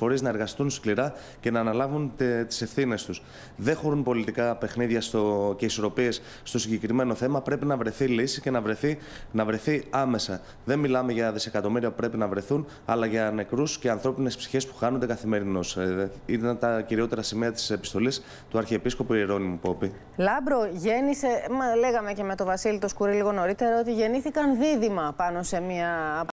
φορείς να εργαστούν σκληρά και να αναλάβουν τις ευθύνες τους. Δεν χωρούν πολιτικά παιχνίδια στο... και ισορροπίες στο συγκεκριμένο θέμα. Πρέπει να βρεθεί λύση και να βρεθεί, να βρεθεί άμεσα. Δεν μιλάμε για δισεκατομμύρια που πρέπει να βρεθούν, αλλά για νεκρούς και ανθρώπινες ψυχές που χάνονται καθημερινώς. Ε, ήταν τα κυριότερα σημεία της επιστολής του Αρχιεπίσκοπου Ιερώνημου Πόπη. Λάμπρο, γέννησε. Μα λέγαμε και με τον Βασίλη το Σκουρή λίγο νωρίτερα ότι γεννήθηκαν δίδυμα πάνω σε μια